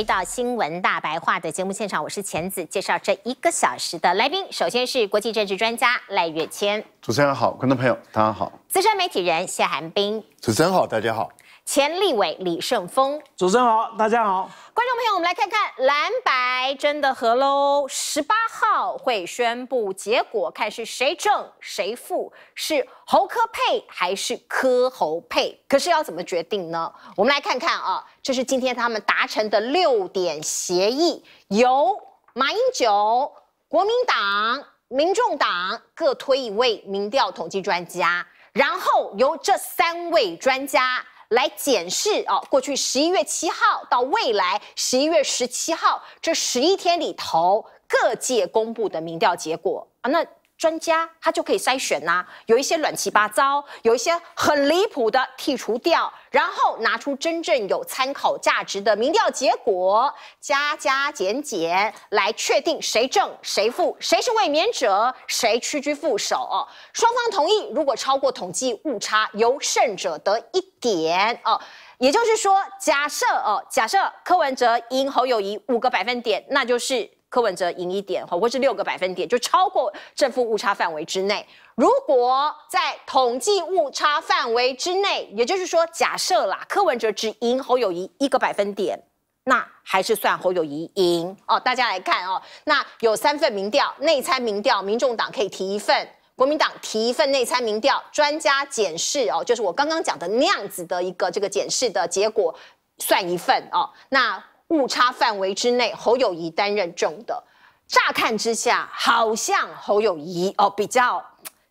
回到新闻大白话的节目现场，我是钱子，介绍这一个小时的来宾。首先是国际政治专家赖月谦，主持人好，观众朋友大家好；资深媒体人谢寒冰，主持人好，大家好。钱立伟、李胜峰，主持人好，大家好，观众朋友，我们来看看蓝白真的和喽，十八号会宣布结果，看是谁正谁负，是侯科配还是科侯配？可是要怎么决定呢？我们来看看啊，这是今天他们达成的六点协议，由马英九、国民党、民众党各推一位民调统计专家，然后由这三位专家。来检视啊，过去十一月七号到未来十一月十七号这十一天里头，各界公布的民调结果啊，那。专家他就可以筛选呐，有一些乱七八糟，有一些很离谱的剔除掉，然后拿出真正有参考价值的民调结果，加加减减来确定谁正谁负，谁是卫冕者，谁屈居副手。双方同意，如果超过统计误差，由胜者得一点哦。也就是说，假设哦，假设柯文哲赢侯友谊五个百分点，那就是。柯文哲赢一点，或者是六个百分点，就超过正负误差范围之内。如果在统计误差范围之内，也就是说，假设啦，柯文哲只赢侯友谊一个百分点，那还是算侯友谊赢哦。大家来看哦，那有三份民调，内参民调，民众党可以提一份，国民党提一份内参民调，专家检视哦，就是我刚刚讲的那样子的一个这个检视的结果，算一份哦。那。误差范围之内，侯友谊担任重的，乍看之下好像侯友谊哦比较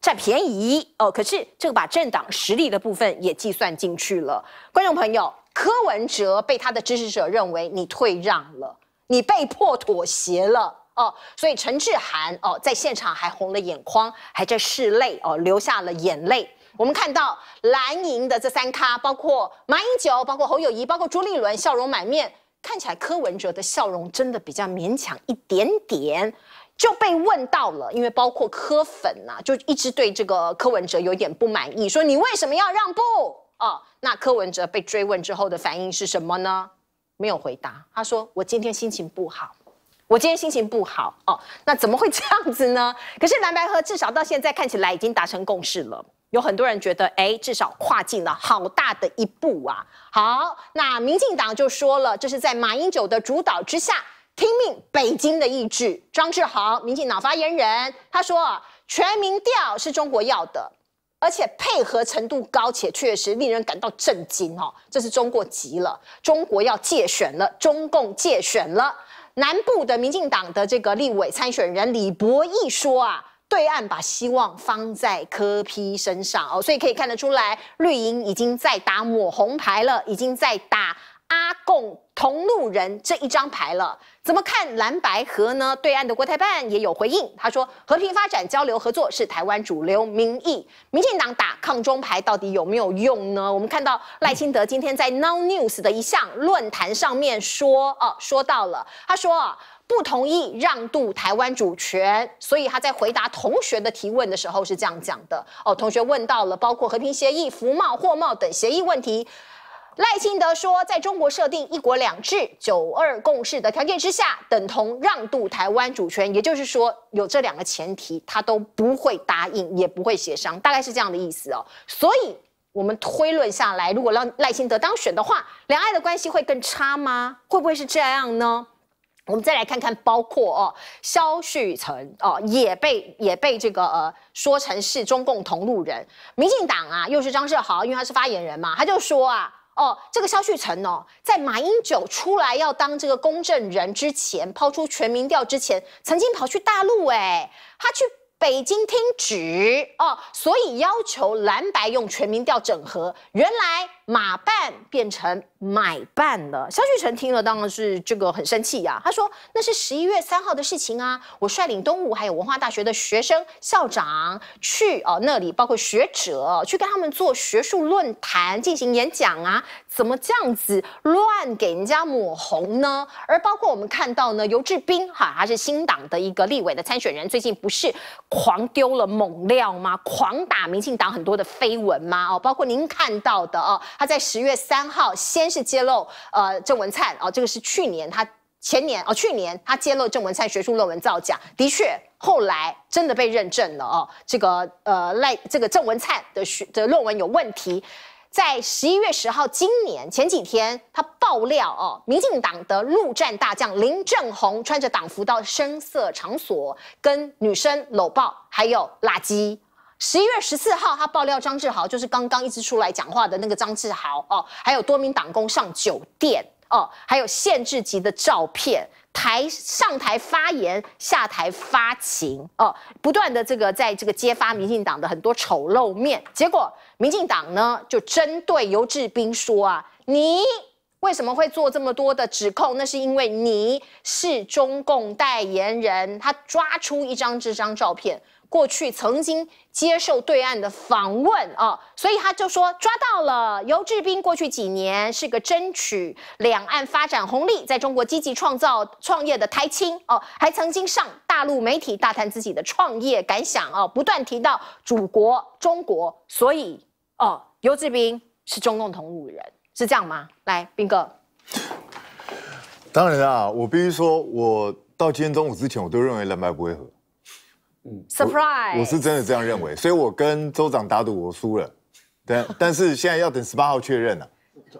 占便宜哦，可是这个把政党实力的部分也计算进去了。观众朋友，柯文哲被他的支持者认为你退让了，你被迫妥协了哦，所以陈志涵哦在现场还红了眼眶，还在拭泪哦，流下了眼泪。我们看到蓝营的这三咖，包括马英九，包括侯友谊，包括朱立伦，笑容满面。看起来柯文哲的笑容真的比较勉强一点点，就被问到了，因为包括柯粉呐，就一直对这个柯文哲有点不满意，说你为什么要让步？哦，那柯文哲被追问之后的反应是什么呢？没有回答，他说我今天心情不好，我今天心情不好哦，那怎么会这样子呢？可是蓝白合至少到现在看起来已经达成共识了。有很多人觉得，哎，至少跨进了好大的一步啊！好，那民进党就说了，这是在马英九的主导之下，听命北京的意志。张志豪，民进党发言人，他说，全民调是中国要的，而且配合程度高，且确实令人感到震惊哦。这是中国急了，中国要借选了，中共借选了。南部的民进党的这个立委参选人李博义说啊。对岸把希望放在柯批身上哦，所以可以看得出来，绿营已经在打抹红牌了，已经在打阿共同路人这一张牌了。怎么看蓝白河呢？对岸的国台办也有回应，他说和平发展、交流合作是台湾主流民意。民进党打抗中牌到底有没有用呢？我们看到赖清德今天在 Now News 的一项论坛上面说哦，说到了，他说啊。不同意让渡台湾主权，所以他在回答同学的提问的时候是这样讲的：哦，同学问到了包括和平协议、服贸、货贸等协议问题。赖清德说，在中国设定“一国两制”、“九二共识”的条件之下，等同让渡台湾主权，也就是说，有这两个前提，他都不会答应，也不会协商，大概是这样的意思哦。所以，我们推论下来，如果让赖清德当选的话，两岸的关系会更差吗？会不会是这样呢？我们再来看看，包括哦，肖旭岑哦，也被也被这个呃说成是中共同路人。民进党啊，又是张世豪，因为他是发言人嘛，他就说啊，哦，这个肖旭岑哦，在马英九出来要当这个公证人之前，抛出全民调之前，曾经跑去大陆哎，他去北京听旨哦，所以要求蓝白用全民调整合。原来。马办变成买办了，萧旭晨听了当然是这个很生气呀。他说那是十一月三号的事情啊，我率领东吴还有文化大学的学生、校长去哦那里，包括学者去跟他们做学术论坛进行演讲啊，怎么这样子乱给人家抹红呢？而包括我们看到呢，尤志斌哈，他是新党的一个立委的参选人，最近不是狂丢了猛料吗？狂打民进党很多的绯闻吗？哦，包括您看到的哦。他在十月三号先是揭露，呃，郑文灿哦，这个是去年他前年哦，去年他揭露郑文灿学术论文造假，的确后来真的被认证了哦，这个呃赖这个郑文灿的学的论文有问题。在十一月十号今年前几天，他爆料哦，民进党的陆战大将林正宏穿着党服到声色场所跟女生搂抱，还有拉机。十一月十四号，他爆料张志豪就是刚刚一直出来讲话的那个张志豪哦，还有多名党工上酒店哦，还有限制级的照片，台上台发言，下台发情哦，不断的这个在这个揭发民进党的很多丑陋面。结果民进党呢就针对尤志斌说啊，你为什么会做这么多的指控？那是因为你是中共代言人。他抓出一张这张照片。过去曾经接受对岸的访问啊，所以他就说抓到了尤志斌。过去几年是个争取两岸发展红利，在中国积极创造创业的台青哦，还曾经上大陆媒体大谈自己的创业感想哦，不断提到祖国中国，所以哦，尤志斌是中共同路人，是这样吗？来，斌哥，当然啊，我必须说我到今天中午之前，我都认为蓝白不会和。surprise，我是真的这样认为，所以我跟州长打赌，我输了，但 但是现在要等十八号确认了。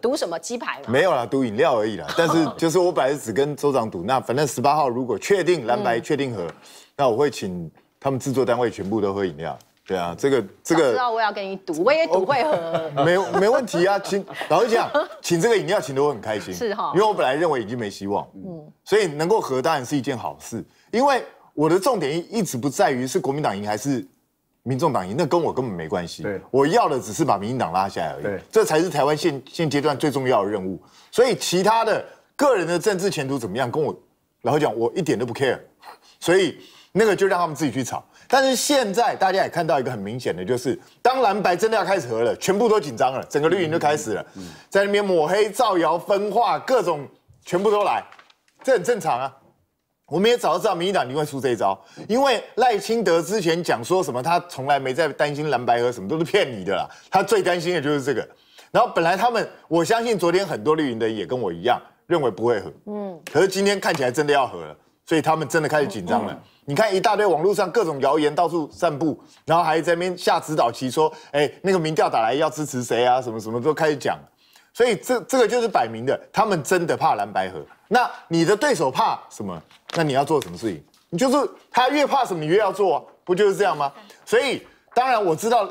赌什么鸡排吗？没有啦，赌饮料而已啦。但是就是我本来只跟州长赌，那反正十八号如果确定蓝白确定和，那我会请他们制作单位全部都喝饮料。对啊，这个这个。知道我要跟你赌，我也赌会喝。没没问题啊，请老会讲，请这个饮料请的我很开心，是哈，因为我本来认为已经没希望，嗯，所以能够和当然是一件好事，因为。我的重点一一直不在于是国民党赢还是民众党赢，那跟我根本没关系。对，我要的只是把民进党拉下来而已。这才是台湾现现阶段最重要的任务。所以，其他的个人的政治前途怎么样，跟我然后讲，我一点都不 care。所以，那个就让他们自己去吵。但是现在大家也看到一个很明显的，就是当蓝白真的要开始合了，全部都紧张了，整个绿营就开始了，在那边抹黑、造谣、分化，各种全部都来，这很正常啊。我们也早就知道民进党一定会出这一招，因为赖清德之前讲说什么他从来没在担心蓝白河什么都是骗你的啦，他最担心的就是这个。然后本来他们我相信昨天很多绿营的也跟我一样认为不会合，嗯，可是今天看起来真的要合了，所以他们真的开始紧张了。你看一大堆网络上各种谣言到处散布，然后还在那边下指导旗说，哎，那个民调打来要支持谁啊，什么什么都开始讲。所以这这个就是摆明的，他们真的怕蓝白河。那你的对手怕什么？那你要做什么事情？你就是他越怕什么，你越要做，不就是这样吗？所以当然我知道，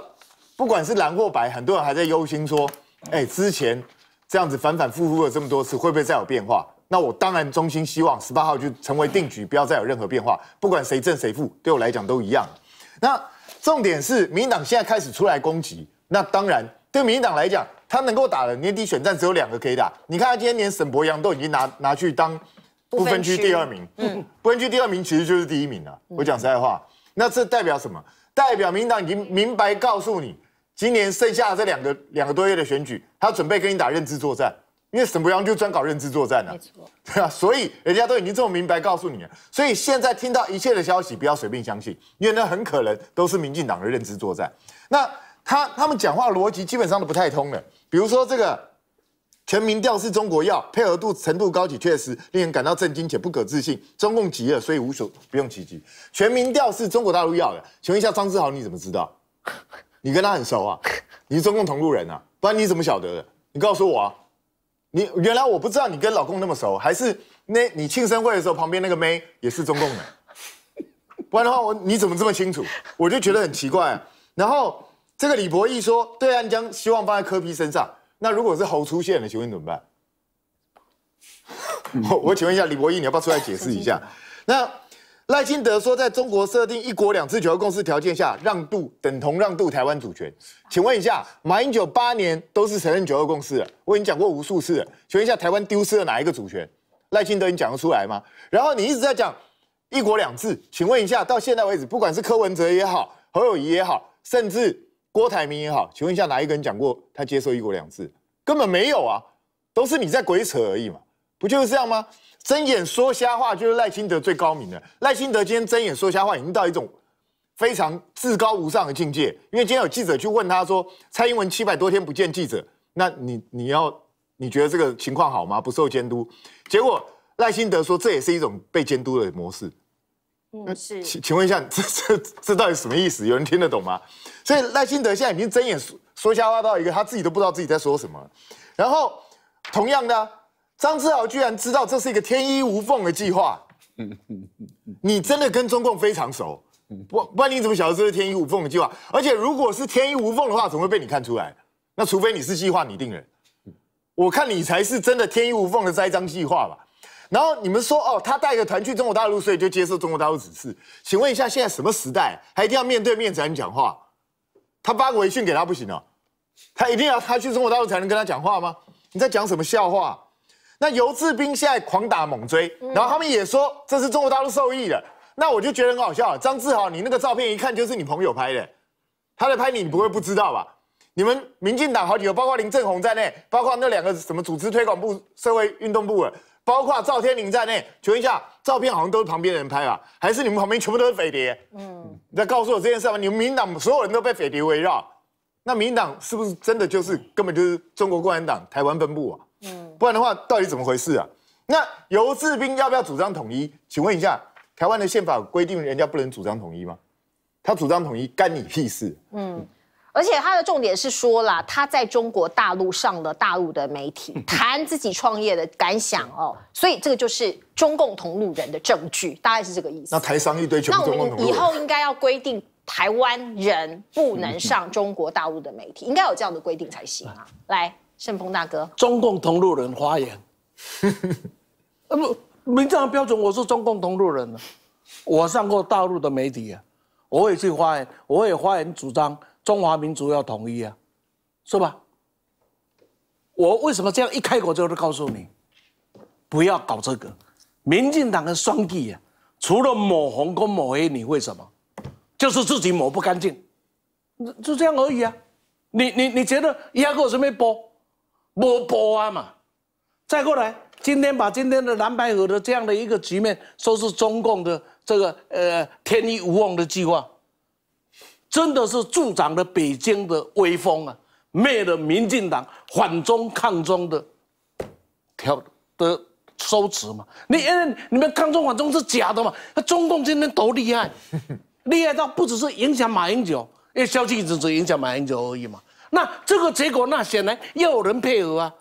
不管是蓝或白，很多人还在忧心说：，哎，之前这样子反反复复了这么多次，会不会再有变化？那我当然衷心希望十八号就成为定局，不要再有任何变化。不管谁正谁负，对我来讲都一样。那重点是，民党现在开始出来攻击，那当然。对民进党来讲，他能够打的年底选战只有两个可以打。你看他今天连沈博阳都已经拿拿去当不分区第二名，不分区第二名其实就是第一名了。我讲实在话，那这代表什么？代表民进党已经明白告诉你，今年剩下这两个两个多月的选举，他准备跟你打认知作战，因为沈博阳就专搞认知作战的，对啊，所以人家都已经这么明白告诉你，了，所以现在听到一切的消息，不要随便相信，因为那很可能都是民进党的认知作战。那。他他们讲话逻辑基本上都不太通的。比如说这个，全民调是中国要配合度程度高几，确实令人感到震惊且不可置信。中共急了，所以无所不用其极。全民调是中国大陆要的，请问一下张志豪，你怎么知道？你跟他很熟啊？你是中共同路人啊？不然你怎么晓得的？你告诉我啊？你原来我不知道你跟老公那么熟，还是那？你庆生会的时候旁边那个妹也是中共的，不然的话你怎么这么清楚？我就觉得很奇怪。然后。这个李博义说，对岸将希望放在柯批身上。那如果是猴出现了，请问怎么办？我请问一下李博义，你要不要出来解释一下？那赖清德说，在中国设定一国两制、九二共识条件下，让渡等同让渡台湾主权。请问一下，马英九八年都是承认九二共识的，我已经讲过无数次了。请问一下，台湾丢失了哪一个主权？赖清德，你讲得出来吗？然后你一直在讲一国两制。请问一下，到现在为止，不管是柯文哲也好，侯友谊也好，甚至郭台铭也好，请问一下，哪一个人讲过他接受一国两制？根本没有啊，都是你在鬼扯而已嘛，不就是这样吗？睁眼说瞎话就是赖清德最高明的。赖清德今天睁眼说瞎话，已经到一种非常至高无上的境界。因为今天有记者去问他说，蔡英文七百多天不见记者，那你你要你觉得这个情况好吗？不受监督，结果赖清德说，这也是一种被监督的模式。嗯，是，请请问一下，这这这到底什么意思？有人听得懂吗？所以赖清德现在已经睁眼说说瞎话到一个他自己都不知道自己在说什么。然后，同样的，张志豪居然知道这是一个天衣无缝的计划。你真的跟中共非常熟？不不然你怎么晓得这是天衣无缝的计划？而且如果是天衣无缝的话，怎么会被你看出来？那除非你是计划拟定人。我看你才是真的天衣无缝的栽赃计划吧。然后你们说哦，他带个团去中国大陆，所以就接受中国大陆指示。请问一下，现在什么时代还一定要面对面才能讲话？他发个微信给他不行哦？他一定要他去中国大陆才能跟他讲话吗？你在讲什么笑话？那游志斌现在狂打猛追，然后他们也说这是中国大陆受益的。那我就觉得很好笑。张志豪，你那个照片一看就是你朋友拍的，他在拍你，你不会不知道吧？你们民进党好几个，包括林正宏在内，包括那两个什么组织推广部、社会运动部的。包括赵天麟在内，请问一下，照片好像都是旁边的人拍啊，还是你们旁边全部都是匪谍？嗯，你在告诉我这件事吗？你们民党所有人都被匪谍围绕，那民党是不是真的就是根本就是中国共产党台湾分部啊？嗯，不然的话到底怎么回事啊？那游志斌要不要主张统一？请问一下，台湾的宪法规定人家不能主张统一吗？他主张统一干你屁事？嗯。而且他的重点是说啦，他在中国大陆上了大陆的媒体，谈自己创业的感想哦。所以这个就是中共同路人”的证据，大概是这个意思。那台商一堆，那我们以后应该要规定台湾人不能上中国大陆的媒体，应该有这样的规定才行啊。来，盛峰大哥，中共同路人发言。呃，不，没这样标准。我是中共同路人呢，我上过大陆的媒体啊，我也去发言，我也发言主张。中华民族要统一啊，是吧？我为什么这样一开口就是告诉你，不要搞这个？民进党的双帝啊，除了抹红跟抹黑，你为什么？就是自己抹不干净，就就这样而已啊！你你你觉得，压过什么播，播播啊嘛，再过来，今天把今天的蓝白河的这样的一个局面，说是中共的这个呃天衣无缝的计划。真的是助长了北京的威风啊！灭了民进党反中抗中的，调的收持嘛？你、你们抗中反中是假的嘛？那中共今天多厉害，厉害到不只是影响马英九，因为消息只是影响马英九而已嘛。那这个结果，那显然要有人配合啊，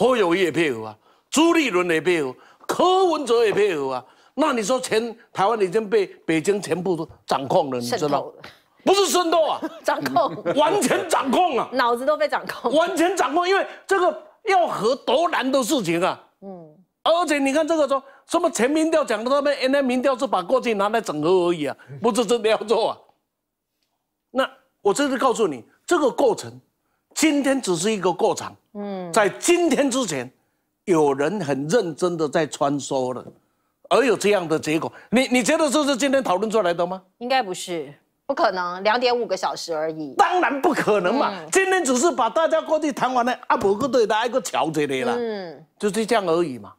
友有业配合啊，朱立伦也配合，柯文哲也配合啊。那你说，全台湾已经被北京全部都掌控了，你知道？不是渗透啊，掌控，完全掌控啊，脑子都被掌控，完全掌控。因为这个要和多难的事情啊，嗯，而且你看这个说什么全民调讲的那边，哎，那民调是把过去拿来整合而已啊，不是真的要做啊。那我这是告诉你，这个过程，今天只是一个过程，嗯，在今天之前，有人很认真的在穿梭了，而有这样的结果，你你觉得这是今天讨论出来的吗？应该不是。不可能，两点五个小时而已。当然不可能嘛！今天只是把大家过去谈完了，阿某个队的挨个桥这里了，嗯，就是这样而已嘛。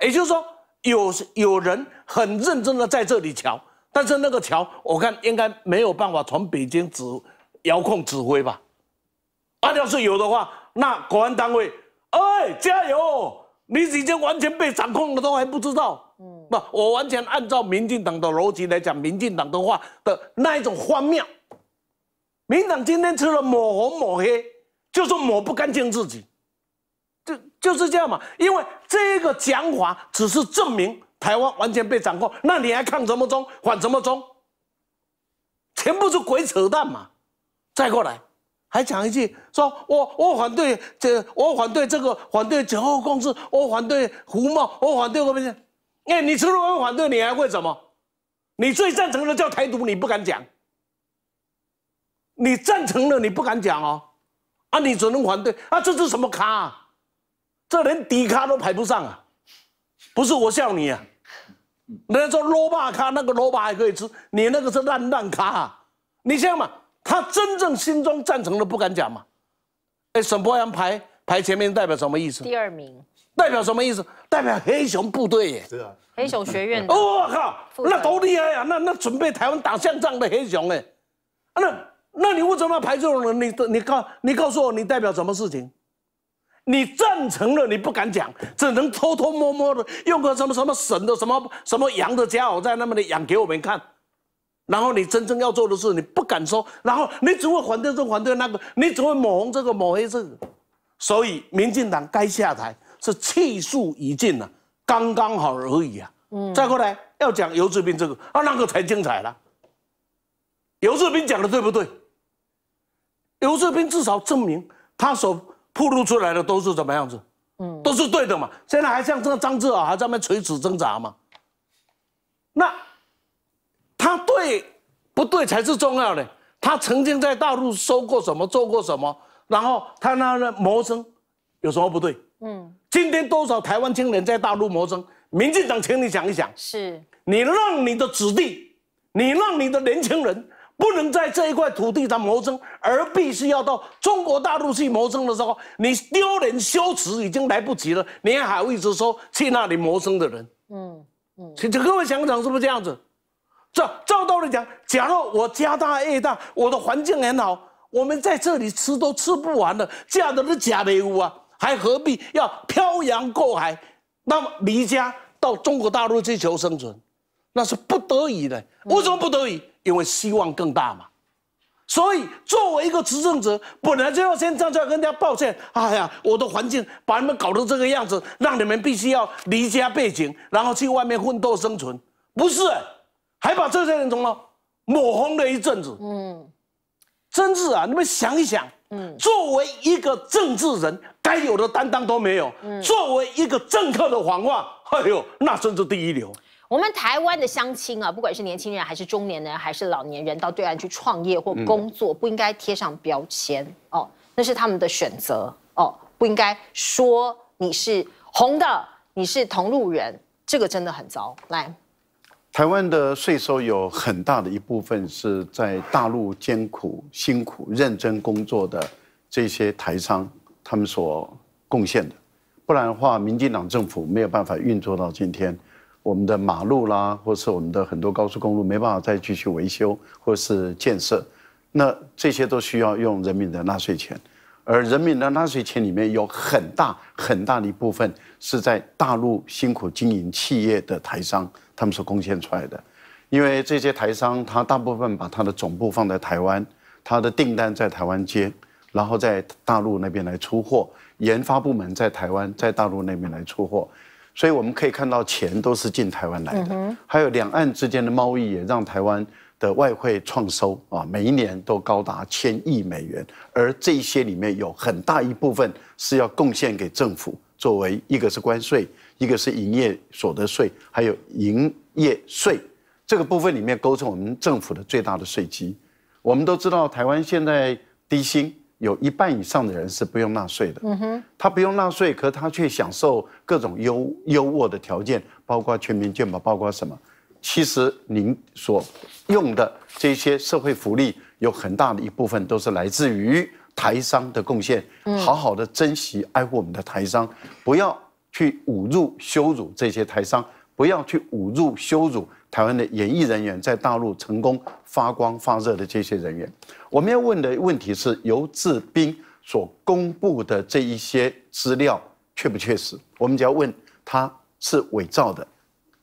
也就是说，有有人很认真的在这里瞧，但是那个桥，我看应该没有办法从北京指遥控指挥吧？啊，要是有的话，那国安单位，哎，加油！你已经完全被掌控了，都还不知道。不，我完全按照民进党的逻辑来讲，民进党的话的那一种荒谬。民党今天吃了抹红抹黑，就说抹不干净自己，就就是这样嘛。因为这个讲法只是证明台湾完全被掌控，那你还抗什么中，反什么中，全部是鬼扯淡嘛。再过来还讲一句，说我我反对这，我反对这个，反对九号公司，我反对胡茂，我反对我们。哎，你除了会反对，你还会什么？你最赞成的叫台独，你不敢讲。你赞成的，你不敢讲哦。啊，你只能反对啊，这是什么咖？这连底咖都排不上啊！不是我笑你啊。人家说萝卜咖，那个萝卜还可以吃，你那个是烂烂咖啊！你这样嘛，他真正心中赞成的不敢讲嘛。哎，沈波阳排排前面代表什么意思？第二名。代表什么意思？代表黑熊部队耶！是啊，黑熊学院的。我靠，那多厉害啊！那那准备台湾打巷战的黑熊哎，那那你为什么要排这种人？你你告你告诉我，你代表什么事情？你赞成了，你不敢讲，只能偷偷摸摸的用个什么什么省的什么什么羊的家伙在那么的养给我们看，然后你真正要做的事你不敢说，然后你只会反对这反对那个，你只会抹红这个抹黑这个，所以民进党该下台。是气数已尽了，刚刚好而已啊。嗯，再过来要讲游志斌这个啊，那个才精彩了。游志斌讲的对不对？游志斌至少证明他所披露出来的都是怎么样子，嗯，都是对的嘛。现在还像这个张志敖还在那垂死挣扎嘛？那他对不对才是重要的。他曾经在大陆收过什么，做过什么，然后他那那谋生有什么不对？嗯。今天多少台湾青年在大陆谋生？民进党，请你想一想，是你让你的子弟，你让你的年轻人不能在这一块土地上谋生，而必须要到中国大陆去谋生的时候，你丢人羞耻已经来不及了。你还还一直说去那里谋生的人，嗯嗯，请请各位想想是不是这样子？照照道理讲，假如我家大业大，我的环境很好，我们在这里吃都吃不完了，嫁的的假没有啊？还何必要漂洋过海，那么离家到中国大陆去求生存，那是不得已的。为什么不得已？因为希望更大嘛。所以作为一个执政者，本来就要先站出来跟人家抱歉。哎呀，我的环境把你们搞得这个样子，让你们必须要离家背井，然后去外面奋斗生存，不是？还把这些人从了抹红了一阵子。嗯，真是啊，你们想一想。嗯，作为一个政治人，该有的担当都没有。嗯，作为一个政客的谎话，哎呦，那真是第一流。我们台湾的乡亲啊，不管是年轻人还是中年人还是老年人，到对岸去创业或工作，不应该贴上标签哦。那是他们的选择哦，不应该说你是红的，你是同路人，这个真的很糟。来。台湾的税收有很大的一部分是在大陆艰苦、辛苦、认真工作的这些台商他们所贡献的，不然的话，民进党政府没有办法运作到今天。我们的马路啦，或是我们的很多高速公路没办法再继续维修或是建设，那这些都需要用人民的纳税钱，而人民的纳税钱里面有很大很大的一部分是在大陆辛苦经营企业的台商。他们是贡献出来的，因为这些台商，他大部分把他的总部放在台湾，他的订单在台湾接，然后在大陆那边来出货，研发部门在台湾，在大陆那边来出货，所以我们可以看到钱都是进台湾来的。还有两岸之间的贸易也让台湾的外汇创收啊，每一年都高达千亿美元，而这一些里面有很大一部分是要贡献给政府，作为一个是关税。一个是营业所得税，还有营业税，这个部分里面构成我们政府的最大的税基。我们都知道，台湾现在低薪，有一半以上的人是不用纳税的。嗯哼，他不用纳税，可他却享受各种优优渥的条件，包括全民健保，包括什么？其实您所用的这些社会福利，有很大的一部分都是来自于台商的贡献。好好的珍惜爱护我们的台商，不要。去侮辱羞辱这些台商，不要去侮辱羞辱台湾的演艺人员，在大陆成功发光发热的这些人员。我们要问的问题是，尤志斌所公布的这一些资料确不确实？我们只要问他是伪造的、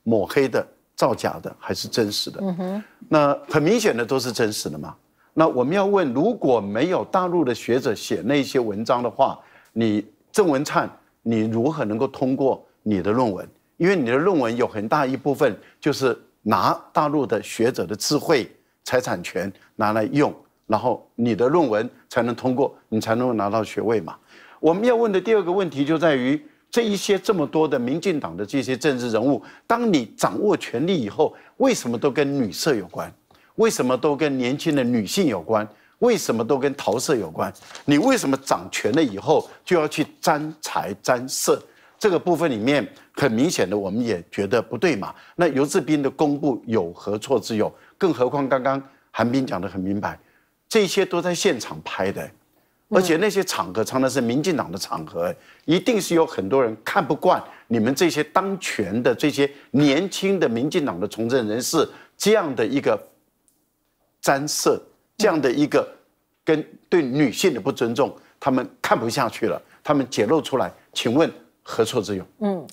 抹黑的、造假的，还是真实的？嗯哼，那很明显的都是真实的嘛。那我们要问，如果没有大陆的学者写那些文章的话，你郑文灿？你如何能够通过你的论文？因为你的论文有很大一部分就是拿大陆的学者的智慧、财产权拿来用，然后你的论文才能通过，你才能够拿到学位嘛。我们要问的第二个问题就在于，这一些这么多的民进党的这些政治人物，当你掌握权力以后，为什么都跟女色有关？为什么都跟年轻的女性有关？为什么都跟桃色有关？你为什么掌权了以后就要去沾财沾色？这个部分里面很明显的，我们也觉得不对嘛。那尤志斌的公布有何错之有？更何况刚刚韩冰讲的很明白，这些都在现场拍的，而且那些场合常常是民进党的场合，一定是有很多人看不惯你们这些当权的这些年轻的民进党的从政人士这样的一个沾色。这样的一个跟对女性的不尊重，他们看不下去了，他们揭露出来，请问何错之有？嗯。